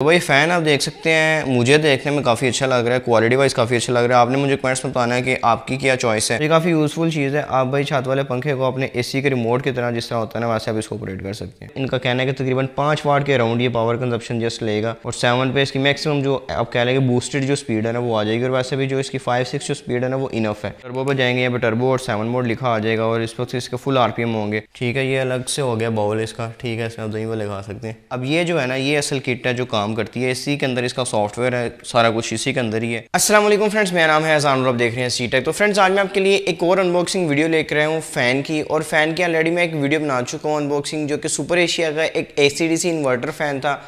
तो भाई फ़ैन आप देख सकते हैं मुझे देखने में काफ़ी अच्छा लग रहा है क्वालिटी वाइज काफ़ी अच्छा लग रहा है आपने मुझे कमेंट्स में बताना है कि आपकी क्या चॉइस है ये काफ़ी यूज़फुल चीज़ है आप भाई छत वाले पंखे को अपने एसी के रिमोट की तरह जिस तरह होता है ना वैसे आप इसको ऑपरेट कर सकते हैं इनका कहना है कि तकरीबन पाँच वाट के अराउंड ये पावर कंजप्शन जस्ट लेगा और सेवन पे इसकी मैक्सिमम जो आप कह लेंगे बूस्टेड जो स्पीड है ना वो आ जाएगी और वैसे भी जो इसकी फाइव सिक्स जो स्पीड है ना वो इनफ है टर्बो पर जाएंगे यहाँ पर टर्बो और सेवन मोड लिखा आ जाएगा और इस वक्त इसके फुल आर होंगे ठीक है ये अलग से हो गया बाउल इसका ठीक है इसमें आप दही वो खा सकते हैं अब ये जो है ना ये असल किट है जो काम काम करती है इसी के अंदर इसका सॉफ्टवेयर है सारा कुछ इसी के अंदर ही है असलम फ्रेंड्स मेरा नाम है अजान आप देख रहे हैं सीटेक तो फ्रेंड्स आज मैं आपके लिए एक और अनबॉक्सिंग वीडियो लेकर रहा हूँ फ़ैन की और फ़ैन की ऑलरेडी मैं एक वीडियो बना चुका हूँ अनबॉक्सिंग जो कि सुपर एशिया का एक ए इन्वर्टर फ़ैन था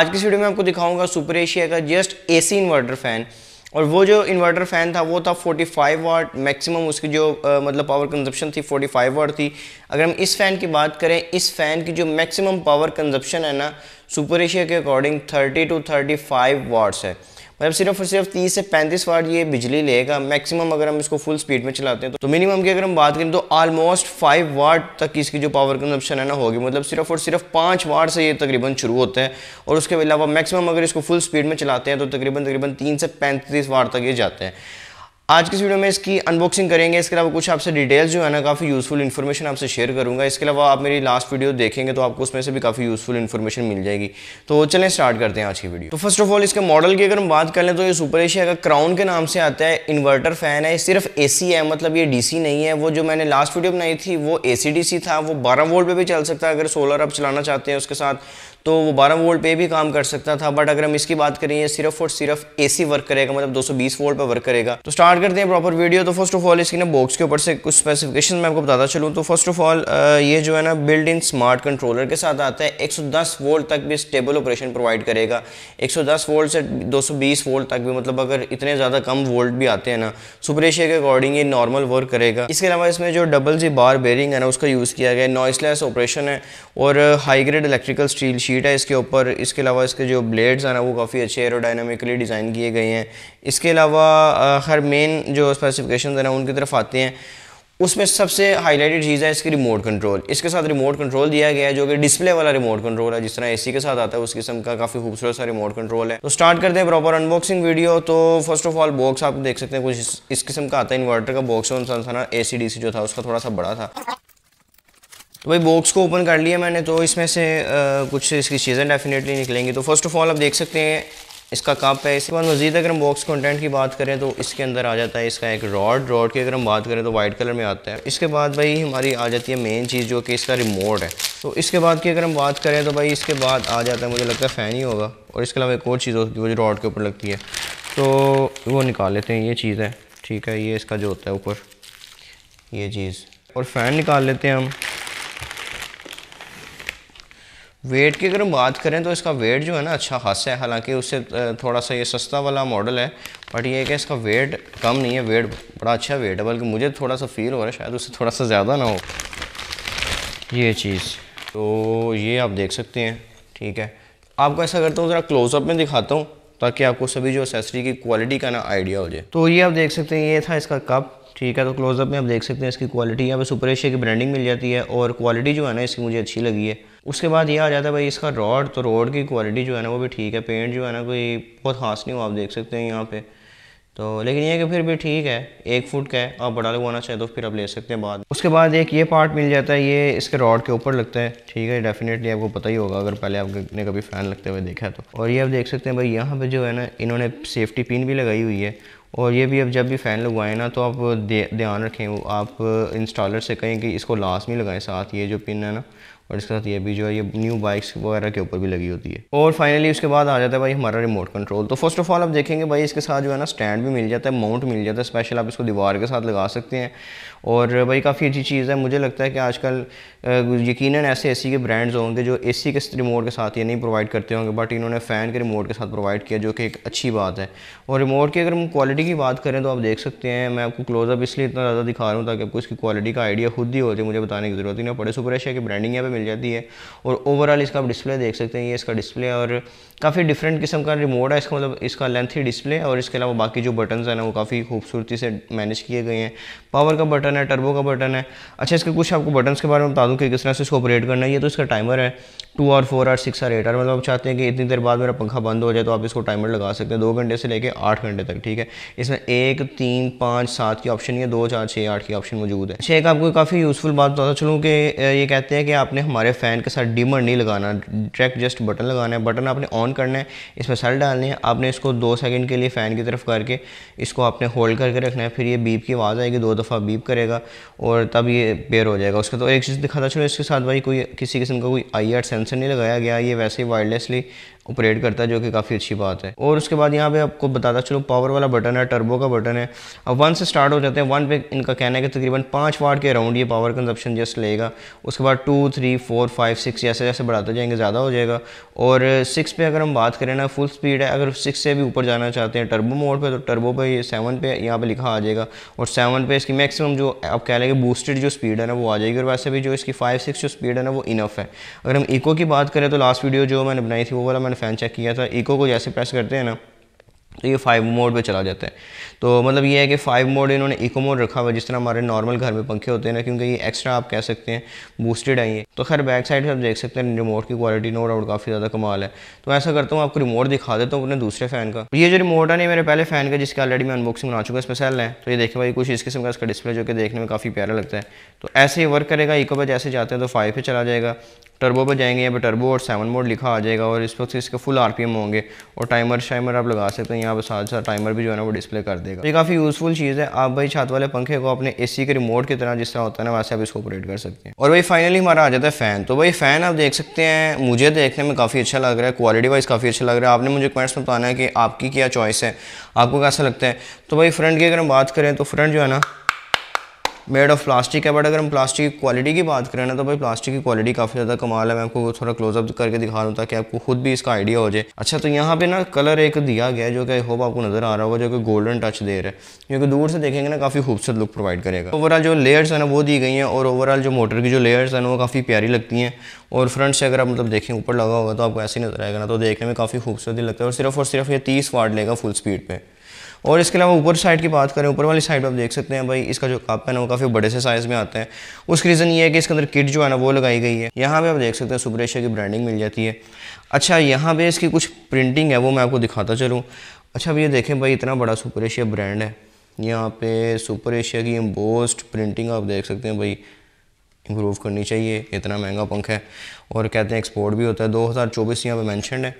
आज की वीडियो में आपको दिखाऊंगा सुपर एशिया का जस्ट ए इन्वर्टर फ़ैन और वो जो इन्वर्टर फ़ैन था वो था 45 फाइव वाट मैक्सिमम उसकी जो आ, मतलब पावर कंजप्शन थी 45 फाइव वाट थी अगर हम इस फ़ैन की बात करें इस फ़ैन की जो मैक्सिमम पावर कंजप्शन है ना सुपर एशिया के अकॉर्डिंग 30 टू 35 वाट्स है मतलब सिर्फ और सिर्फ 30 से 35 वाट ये बिजली लेगा मैक्सिमम अगर हम इसको फुल स्पीड में चलाते हैं तो, मिनिमम की अगर हम बात करें तो ऑलमोस्ट 5 वाट तक इसकी जो पावर कंजप्शन है ना होगी मतलब सिर्फ और सिर्फ 5 वाट से ये तकरीबन शुरू होते हैं और उसके अलावा मैक्सिमम अगर इसको फुल स्पीड में चलाते हैं तो तकरीबन तकरीबन तीन से पैंतीस वाट तक ये जाते हैं आज की वीडियो में इसकी अनबॉक्सिंग करेंगे इसके अलावा कुछ आपसे डिटेल्स जो है ना काफ़ी यूज़फुल इन्फॉर्मेशन आपसे शेयर करूंगा इसके अलावा आप मेरी लास्ट वीडियो देखेंगे तो आपको उसमें से भी काफ़ी यूज़फुल इन्फॉर्मेशन मिल जाएगी तो चलें स्टार्ट करते हैं आज की वीडियो तो फर्स्ट ऑफ ऑल इसके मॉडल की अगर हम बात कर लें तो ये सुपर एशिया का क्राउन के नाम से आता है इन्वर्टर फैन है सिर्फ ए है मतलब ये डी नहीं है वो जो मैंने लास्ट वीडियो बनाई थी वो ए था वो बारह वोल्ट पर भी चल सकता है अगर सोलर आप चलाना चाहते हैं उसके साथ तो वो 12 वोल्ट पे भी काम कर सकता था बट अगर हम इसकी बात करें सिर्फ और सिर्फ एसी वर्क करेगा मतलब 220 वोल्ट पे वर्क करेगा तो स्टार्ट करते हैं प्रॉपर वीडियो तो फर्स्ट ऑफ ऑल इसकी ना बॉक्स के ऊपर से कुछ स्पेसिफिकेशन मैं आपको बताता चलूँ तो फर्स्ट ऑफ ऑल ये जो है ना बिल्ड इन स्मार्ट कंट्रोलर के साथ आता है 110 वोल्ट तक भी स्टेबल ऑपरेशन प्रोवाइड करेगा 110 वोल्ट से 220 वोल्ट तक भी मतलब अगर इतने ज़्यादा कम वोल्ट भी आते हैं ना सुपर एशिया के अकॉर्डिंग ये नॉर्मल वर्क करेगा इसके अलावा इसमें जो डबल जी बार बेरिंग है ना उसका यूज़ किया गया नॉइसलेस ऑपरेशन है और high grade electrical steel sheet है इसके ऊपर इसके अलावा इसके जो ब्लेड्स हैं ना वो काफ़ी अच्छे एरोडाइनमिकली डिज़ाइन किए गए हैं इसके अलावा हर मेन मेन जो स्पेसिफिकेशन है ना उनकी तरफ आते हैं उसमें सबसे हाईलाइटेड चीज़ है इसकी रिमोट कंट्रोल इसके साथ रिमोट कंट्रोल दिया गया है जो कि डिस्प्ले वाला रिमोट कंट्रोल है जिस तरह एसी के साथ आता है उस किस्म का काफ़ी खूबसूरत सा रिमोट कंट्रोल है तो स्टार्ट करते हैं प्रॉपर अनबॉक्सिंग वीडियो तो फर्स्ट ऑफ ऑल बॉक्स आप देख सकते हैं कुछ इस, किस्म का आता है इन्वर्टर का बॉक्स है ना ए सी डी जो था उसका थोड़ा सा बड़ा था तो भाई बॉक्स को ओपन कर लिया मैंने तो इसमें से आ, कुछ इसकी चीज़ें डेफिनेटली निकलेंगी तो फर्स्ट ऑफ ऑल आप देख सकते हैं इसका कप है इसके बाद मजीद अगर हम बॉक्स कंटेंट की बात करें तो इसके अंदर आ जाता है इसका एक रॉड रॉड की अगर हम बात करें तो वाइट कलर में आता है इसके बाद भाई हमारी आ जाती है मेन चीज़ जो कि इसका रिमोट है तो इसके बाद की अगर हम बात करें तो भाई इसके बाद आ जाता है मुझे लगता है फ़ैन ही होगा और इसके अलावा एक और चीज़ होती है जो रॉड के ऊपर लगती है तो वो निकाल लेते हैं ये चीज़ है ठीक है ये इसका जो होता है ऊपर ये चीज़ और फ़ैन निकाल लेते हैं हम वेट की अगर हम बात करें तो इसका वेट जो है ना अच्छा खासा है हालांकि उससे थोड़ा सा ये सस्ता वाला मॉडल है बट ये है कि इसका वेट कम नहीं है वेट बड़ा अच्छा वेट है बल्कि मुझे थोड़ा सा फील हो रहा है शायद उससे थोड़ा सा ज़्यादा ना हो ये चीज़ तो ये आप देख सकते हैं ठीक है आपको ऐसा करता हूँ ज़रा क्लोजअप में दिखाता हूँ ताकि आपको सभी जो एसेसरी की क्वालिटी का ना आइडिया हो जाए तो ये आप देख सकते हैं ये था इसका कप ठीक है तो क्लोजअप में आप देख सकते हैं इसकी क्वालिटी यहाँ पर सुपर एशिया की ब्रांडिंग मिल जाती है और क्वालिटी जो है ना इसकी मुझे अच्छी लगी है उसके बाद ये आ जाता है भाई इसका रॉड तो रॉड की क्वालिटी जो है ना वो भी ठीक है पेंट जो है ना कोई बहुत खास नहीं हो आप देख सकते हैं यहाँ पे तो लेकिन ये कि फिर भी ठीक है एक फुट का है आप बड़ा लगवाना चाहे तो फिर आप ले सकते हैं बाद उसके बाद एक ये पार्ट मिल जाता है ये इसके रॉड के ऊपर लगता है ठीक है डेफिनेटली आपको पता ही होगा अगर पहले आपने कभी फ़ैन लगते हुए देखा है तो और ये आप देख सकते हैं भाई यहाँ पर जो है ना इन्होंने सेफ्टी पिन भी लगाई हुई है और ये भी अब जब भी फ़ैन लगवाएं ना तो आप ध्यान रखें आप इंस्टॉलर से कहें कि इसको लास्ट में लगाएं साथ ये जो पिन है ना और इसके साथ ये भी जो है ये न्यू बाइक्स वगैरह के ऊपर भी लगी होती है और फाइनली उसके बाद आ जाता है भाई हमारा रिमोट कंट्रोल तो फर्स्ट ऑफ ऑल आप देखेंगे भाई इसके साथ जो है ना स्टैंड भी मिल जाता है माउंट मिल जाता है स्पेशल आप इसको दीवार के साथ लगा सकते हैं और भाई काफ़ी अच्छी चीज़ है मुझे लगता है कि आजकल यकीन ऐसे ए के ब्रांड्स होंगे जो ए के रिमोट के साथ ये नहीं प्रोवाइड करते होंगे बट इन्होंने फ़ैन के रिमोट के साथ प्रोवाइड किया जो कि एक अच्छी बात है और रिमोट की अगर हम क्वालिटी की बात करें तो आप देख सकते हैं मैं आपको क्लोजअप इसलिए इतना ज़्यादा दिखा रहा हूँ ताकि आपको इसकी क्वालिटी का आइडिया खुद ही हो जाए मुझे बताने की जरूरत नहीं ना पड़े सुपर एशिया की ब्रांडिंग यहाँ पर मिल जाती है और ओवरऑल इसका आप डिस्प्ले देख सकते हैं ये इसका डिस्प्ले और काफ़ी डिफरेंट किस्म का रिमोट है इसका मतलब इसका लेंथी डिस्प्ले और इसके अलावा बाकी जो बटन है ना वो काफ़ी खूबसूरती से मैनेज किए गए हैं पावर का बटन है टर्बो का बटन है अच्छा इसके कुछ आपको बटन के बारे में बता दूँ कि किस तरह से इसको ऑपरेट करना है ये तो इसका टाइमर है two or four or six or eight or मतलब आप चाहते हैं कि इतनी देर बाद मेरा पंखा बंद हो जाए तो आप इसको टाइमर लगा सकते हैं दो घंटे से लेकर आठ घंटे तक ठीक है इसमें एक तीन पाँच सात की ऑप्शन या दो चार छः आठ की ऑप्शन मौजूद है छः अच्छा, एक आपको काफ़ी यूज़फुल बात बता चलूँ कि ये कहते हैं कि आपने हमारे फ़ैन के साथ डिमर नहीं लगाना डायरेक्ट जस्ट बटन लगाना है बटन आपने ऑन करना है इसमें सल डालनी है आपने इसको दो सेकंड के लिए फ़ैन की तरफ करके इसको आपने होल्ड करके रखना है फिर ये बीप की आवाज़ आएगी दो दफ़ा बीप करेगा और तब ये पेयर हो जाएगा उसका तो एक चीज़ दिखाता चलो इसके साथ भाई कोई किसी किस्म का कोई आई सेंसर नहीं लगाया गया ये वैसे ही वायरलेसली ऑपरेट करता है जो कि काफ़ी अच्छी बात है और उसके बाद यहाँ पे आपको बताता चलो पावर वाला बटन है टर्बो का बटन है अब वन से स्टार्ट हो जाते हैं वन पे इनका कहना है कि तकरीबन पाँच वाट के अराउंड ये पावर कंजप्शन जस्ट लेगा उसके बाद two three four five six जैसे जैसे बढ़ाते जाएंगे ज़्यादा हो जाएगा और सिक्स पे अगर हम बात करें ना फुल स्पीड है अगर सिक्स से भी ऊपर जाना चाहते हैं टर्बो मोड पर तो टर्बो पर ये सेवन पे यहाँ पर लिखा आ जाएगा और सेवन पे इसकी मैक्सिमम जो आप कह लेंगे बूस्टेड जो स्पीड है ना वो आ जाएगी और वैसे भी जो इसकी फाइव सिक्स जो स्पीड है ना वो इनफ है अगर हम इको की बात करें तो लास्ट वीडियो जो मैंने बनाई थी वो वाला मैंने मैंने फ़ैन चेक किया था इको को जैसे प्रेस करते हैं ना तो ये फाइव मोड पे चला जाता है तो मतलब ये है कि फाइव मोड इन्होंने इको मोड रखा हुआ जिस तरह हमारे नॉर्मल घर में पंखे होते हैं ना क्योंकि ये एक्स्ट्रा आप कह सकते हैं बूस्टेड है तो खैर बैक साइड से आप देख सकते हैं रिमोट की क्वालिटी नो डाउट काफ़ी ज़्यादा कमाल है तो ऐसा करता हूँ आपको रिमोट दिखा देता हूँ अपने दूसरे फ़ैन का ये जो रिमोट है ना मेरे पहले फ़ैन का जिसके ऑलरेडी मैं अनबॉक्सिंग बना चुका है इसमें सेल है तो ये देखें भाई कुछ इस किस्म का इसका डिस्प्ले जो कि देखने में काफ़ी प्यारा लगता है तो ऐसे ही वर्क करेगा इको पर जैसे जाते हैं तो फाइव पर चला जाएगा टर्बो पर जाएंगे यहाँ पर टर्बो और सेवन मोड लिखा आ जाएगा और इस वक्त इसके फुल आर होंगे और टाइमर शाइमर आप लगा सकते हैं अपने आप साथ साथ टाइमर भी जो है ना वो डिस्प्ले कर देगा तो ये काफ़ी यूजफुल चीज़ है आप भाई छत वाले पंखे को अपने ए के रिमोट की तरह जिस तरह होता है ना वैसे आप इसको ऑपरेट कर सकते हैं और भाई फाइनली हमारा आ जाता है फ़ैन तो भाई फ़ैन आप देख सकते हैं मुझे देखने में काफ़ी अच्छा लग रहा है क्वालिटी वाइज काफ़ी अच्छा लग रहा है आपने मुझे कमेंट्स में बताना है कि आपकी क्या चॉइस है आपको कैसा लगता है तो भाई फ्रंट की अगर हम बात करें तो फ्रंट जो है ना मेड ऑफ प्लास्टिक है बट अगर हम प्लास्टिक की क्वालिटी की बात करें ना तो भाई प्लास्टिक की क्वालिटी काफ़ी ज़्यादा कमाल है मैं आपको थोड़ा क्लोजअप करके दिखा रहा हूँ ताकि आपको खुद भी इसका आइडिया हो जाए अच्छा तो यहाँ पे ना कलर एक दिया गया है जो कि होप आपको नज़र आ रहा होगा जो कि गोल्डन टच दे रहा है क्योंकि दूर से देखेंगे ना काफ़ी खूबसूरत लुक प्रोवाइड करेगा ओवरऑल जो लेयर्स है ना वो दी गई हैं और ओवरऑल जो मोटर की जो लेयर्स हैं वो काफ़ी प्यारी लगती हैं और फ्रंट से अगर आप मतलब देखें ऊपर लगा होगा तो आपको ऐसे ही नजर आएगा ना तो देखने में काफ़ी खूबसूरत लगता है और सिर्फ और सिर्फ ये तीस वार्ड लेगा फुल स्पीड पर और इसके अलावा ऊपर साइड की बात करें ऊपर वाली साइड आप देख सकते हैं भाई इसका जो कप है ना वो काफ़ी बड़े से साइज़ में आते हैं उसकी रीज़न ये है कि इसके अंदर किट जो है ना वो लगाई गई है यहाँ पर आप देख सकते हैं सुपरेशा की ब्रांडिंग मिल जाती है अच्छा यहाँ पर इसकी कुछ प्रिंटिंग है वो मैं आपको दिखाता चलूँ अच्छा अब ये देखें भाई इतना बड़ा सुपर एशिया ब्रांड है यहाँ पे सुपर एशिया की एम्बोस्ड प्रिंटिंग आप देख सकते हैं भाई इम्प्रूव करनी चाहिए इतना महंगा पंखा है और कहते हैं एक्सपोर्ट भी होता है 2024 हज़ार चौबीस यहाँ पर मैंशन है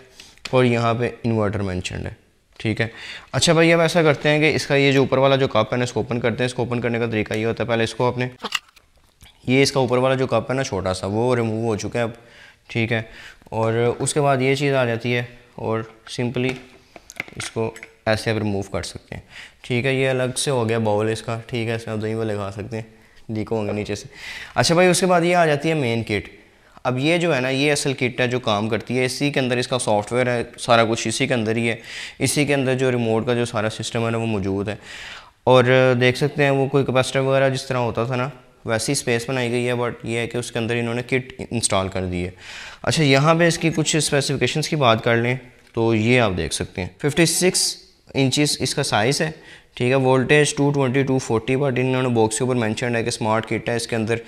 और यहाँ पे इन्वर्टर मैंशनड है ठीक है अच्छा भाई अब ऐसा करते हैं कि इसका ये जो ऊपर वाला जो कप है ना इसको ओपन करते हैं इसको ओपन करने का तरीका ये होता है पहले इसको अपने ये इसका ऊपर वाला जो कप है ना छोटा सा वो रिमूव हो चुका है अब ठीक है और उसके बाद ये चीज़ आ जाती है और सिंपली इसको ऐसे अब रिमूव कर सकते हैं ठीक है ये अलग से हो गया बाउल इसका ठीक है इसमें आप दही वो लगा सकते हैं लीको होंगे नीचे से अच्छा भाई उसके बाद ये आ जाती है मेन किट अब ये जो है ना ये असल किट है जो काम करती है इसी के अंदर इसका सॉफ्टवेयर है सारा कुछ इसी के अंदर ही है इसी के अंदर जो रिमोट का जो सारा सिस्टम है ना वो मौजूद है और देख सकते हैं वो कोई कैपेसिटर वगैरह जिस तरह होता था ना वैसी स्पेस बनाई गई है बट ये है कि उसके अंदर इन्होंने किट इंस्टॉल कर दी है अच्छा यहाँ पे इसकी कुछ स्पेसिफिकेशंस की बात कर लें तो ये आप देख सकते हैं 56 इंचेस इसका साइज़ है ठीक है वोल्टेज 220 फोर्टी बट इन्होंने बॉक्स के ऊपर मैंशन है कि स्मार्ट किट है इसके अंदर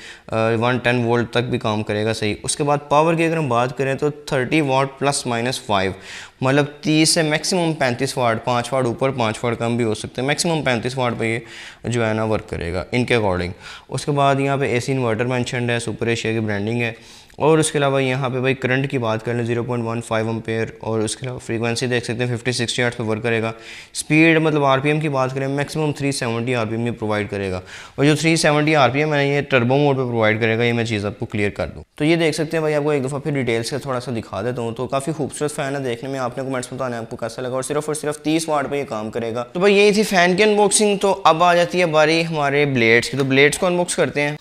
वन टेन वोल्ट तक भी काम करेगा सही उसके बाद पावर की अगर हम बात करें तो 30 वाट प्लस माइनस फाइव मतलब 30 से मैक्सिमम 35 वाट पाँच वाट ऊपर पाँच वाट कम भी हो सकते हैं मैक्सिमम 35 वाट पे ये जो है ना वर्क करेगा इनके अकॉर्डिंग उसके बाद यहाँ पे सी इन्वर्टर मैंशनड है सुपर एशिया की ब्रांडिंग है और उसके अलावा यहाँ पे भाई करंट की बात कर लें जीरो पॉइंट वन फाइव पेयर और उसके अलावा फ्रीक्वेंसी देख सकते हैं फिफ्टी सिक्सटी आर्ट पर वर्क करेगा स्पीड मतलब आरपीएम की बात करें maximum three seventy R P provide करेगा और जो three seventy R P M है ये टर्बो मोड पर प्रोवाइड करेगा ये मैं चीज़ आपको क्लियर कर दूँ तो ये देख सकते हैं भाई आपको एक दफ़ा फिर डिटेल्स का थोड़ा सा दिखा देता हूँ तो काफ़ी खूबसूरत फ़ैन है देखने में आपने कमेंट्स बताने आपको कैसा लगा और सिर्फ और सिर्फ तीस वाट पर ये काम करेगा तो भाई यही थी फ़ैन की अनबॉक्सिंग तो अब आ जाती है बारी हमारे ब्लेड्स की तो ब्लेड्स को अनबॉक्स करते हैं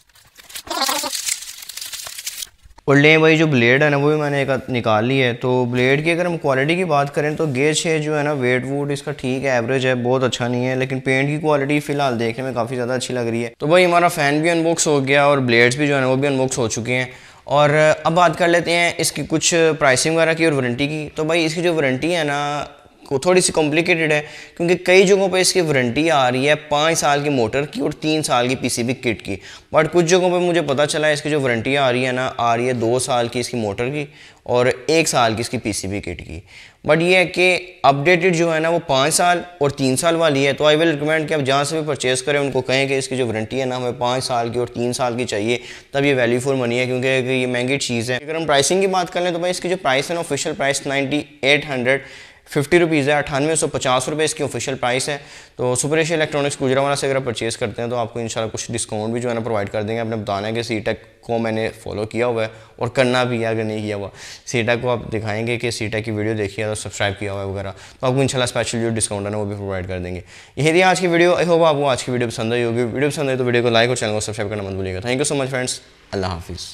और ले भाई जो ब्लेड है ना वो भी मैंने एक निकाल ली है तो ब्लेड की अगर हम क्वालिटी की बात करें तो गेज है जो है ना वेट वूट इसका ठीक है एवरेज है बहुत अच्छा नहीं है लेकिन पेंट की क्वालिटी फिलहाल देखने में काफ़ी ज़्यादा अच्छी लग रही है तो भाई हमारा फ़ैन भी अनबॉक्स हो गया और ब्लेड्स भी जो है ना वो भी अनबॉक्स हो चुके हैं और अब बात कर लेते हैं इसकी कुछ प्राइसिंग वगैरह की और वारंटी की तो भाई इसकी जो वारंटी है ना को थोड़ी सी कॉम्प्लिकेटेड है क्योंकि कई जगहों पर इसकी वारंटी आ रही है पाँच साल की मोटर की और तीन साल की पीसीबी किट की बट कुछ जगहों पर मुझे पता चला है इसकी जो वारंटी आ रही है ना आ रही है दो साल की इसकी मोटर की और एक साल की इसकी पीसीबी किट की बट ये है कि अपडेटेड जो है ना वो पाँच साल और तीन साल वाली है तो आई विल रिकमेंड कि आप जहाँ से भी परचेस करें उनको कहें कि इसकी जो वारंटी है ना हमें पाँच साल की और तीन साल की चाहिए तब ये वैल्यू फॉर मनी है क्योंकि ये महंगी चीज़ है अगर हम प्राइसिंग की बात कर लें तो भाई इसकी जो प्राइस है ना official price ninety eight hundred fifty rupees है अठानवे सौ पचास रुपये इसकी ऑफिशियल प्राइस है तो सुपर एशिया इलेक्ट्रॉनिक्स वाला से अगर आप परचेज़ करते हैं तो आपको इंशाल्लाह कुछ डिस्काउंट भी जो है ना प्रोवाइड कर देंगे आपने बताना है कि सी टेक को मैंने फॉलो किया हुआ है और करना भी है अगर नहीं किया हुआ सी टेक को आप दिखाएंगे कि सी टेक की वीडियो देखिए तो सब्सक्राइब किया हुआ है वगैरह तो आपको इनशाला स्पेशल जो डिस्काउंट है ना वो भी प्रोवाइड कर देंगे यही थी आज की वीडियो आई होप आपको आज की वीडियो पसंद आई होगी वीडियो पसंद आई तो वीडियो को लाइक और चैनल को सब्सक्राइब करना मत भूलिएगा thank you so much friends अल्लाह हाफिज़